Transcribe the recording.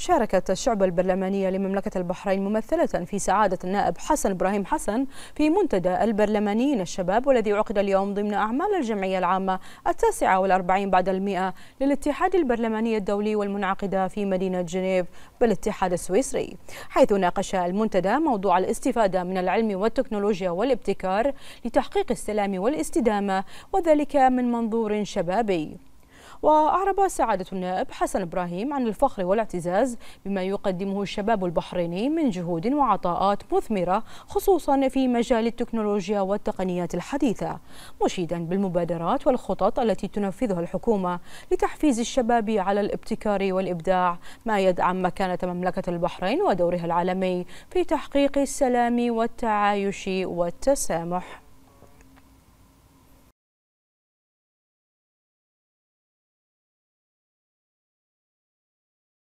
شاركت الشعبة البرلمانية لمملكة البحرين ممثلة في سعادة النائب حسن إبراهيم حسن في منتدى البرلمانيين الشباب والذي عقد اليوم ضمن أعمال الجمعية العامة التاسعة والأربعين بعد المئة للاتحاد البرلماني الدولي والمنعقدة في مدينة جنيف بالاتحاد السويسري حيث ناقش المنتدى موضوع الاستفادة من العلم والتكنولوجيا والابتكار لتحقيق السلام والاستدامة وذلك من منظور شبابي وأعرب سعادة النائب حسن إبراهيم عن الفخر والاعتزاز بما يقدمه الشباب البحريني من جهود وعطاءات مثمرة خصوصا في مجال التكنولوجيا والتقنيات الحديثة مشيدا بالمبادرات والخطط التي تنفذها الحكومة لتحفيز الشباب على الابتكار والإبداع ما يدعم مكانة مملكة البحرين ودورها العالمي في تحقيق السلام والتعايش والتسامح